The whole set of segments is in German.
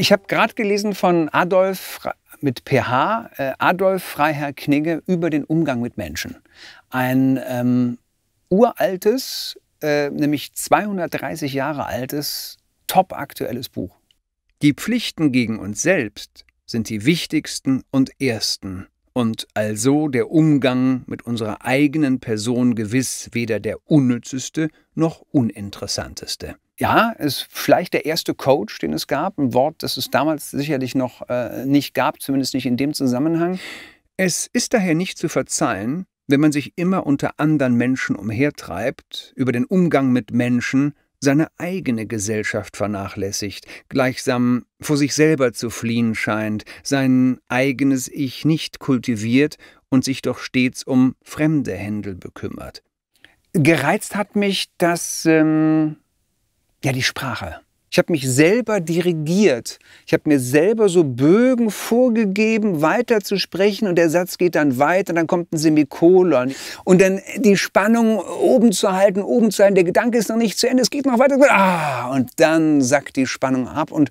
Ich habe gerade gelesen von Adolf mit PH, äh, Adolf Freiherr Knigge über den Umgang mit Menschen. Ein ähm, uraltes, äh, nämlich 230 Jahre altes, top aktuelles Buch. Die Pflichten gegen uns selbst sind die wichtigsten und ersten und also der Umgang mit unserer eigenen Person gewiss weder der unnützeste noch uninteressanteste. Ja, ist vielleicht der erste Coach, den es gab, ein Wort, das es damals sicherlich noch äh, nicht gab, zumindest nicht in dem Zusammenhang. Es ist daher nicht zu verzeihen, wenn man sich immer unter anderen Menschen umhertreibt, über den Umgang mit Menschen seine eigene Gesellschaft vernachlässigt, gleichsam vor sich selber zu fliehen scheint, sein eigenes Ich nicht kultiviert und sich doch stets um fremde Händel bekümmert. Gereizt hat mich das, ähm, ja, die Sprache. Ich habe mich selber dirigiert. Ich habe mir selber so Bögen vorgegeben, weiter zu sprechen und der Satz geht dann weiter, dann kommt ein Semikolon. Und dann die Spannung oben zu halten, oben zu halten, der Gedanke ist noch nicht zu Ende, es geht noch weiter. Ah, und dann sackt die Spannung ab und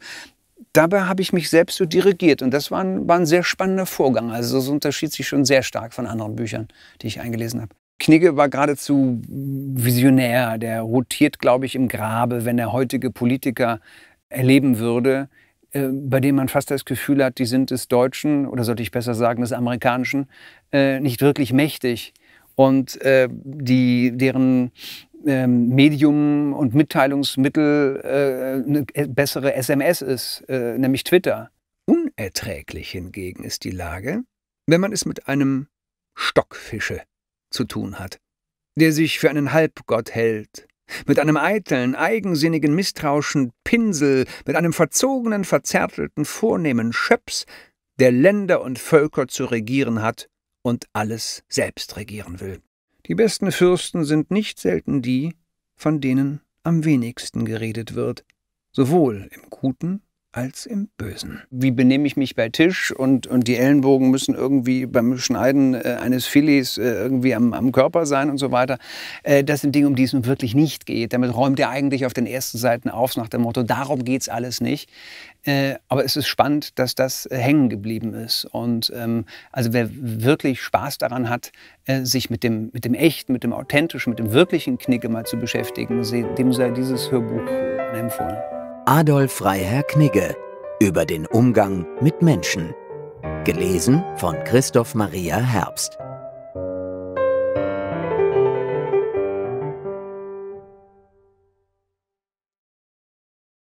dabei habe ich mich selbst so dirigiert und das war ein, war ein sehr spannender Vorgang. Also das unterschied sich schon sehr stark von anderen Büchern, die ich eingelesen habe. Knigge war geradezu visionär. Der rotiert, glaube ich, im Grabe, wenn er heutige Politiker erleben würde, äh, bei denen man fast das Gefühl hat, die sind des Deutschen oder sollte ich besser sagen, des Amerikanischen äh, nicht wirklich mächtig. Und äh, die, deren ähm, Medium und Mitteilungsmittel äh, eine äh, bessere SMS ist, äh, nämlich Twitter. Unerträglich hingegen ist die Lage, wenn man es mit einem Stockfische zu tun hat, der sich für einen Halbgott hält, mit einem eiteln, eigensinnigen, misstrauischen Pinsel, mit einem verzogenen, verzärtelten, vornehmen Schöps, der Länder und Völker zu regieren hat und alles selbst regieren will. Die besten Fürsten sind nicht selten die, von denen am wenigsten geredet wird, sowohl im Guten als im Bösen. Wie benehme ich mich bei Tisch und, und die Ellenbogen müssen irgendwie beim Schneiden äh, eines Filets äh, irgendwie am, am Körper sein und so weiter. Äh, das sind Dinge, um die es nun wirklich nicht geht. Damit räumt er eigentlich auf den ersten Seiten auf, nach dem Motto, darum geht es alles nicht. Äh, aber es ist spannend, dass das äh, hängen geblieben ist. Und ähm, also wer wirklich Spaß daran hat, äh, sich mit dem, mit dem echten, mit dem authentischen, mit dem wirklichen Knicke mal zu beschäftigen, dem sei dieses Hörbuch empfohlen. Adolf Freiherr Knigge über den Umgang mit Menschen. Gelesen von Christoph Maria Herbst.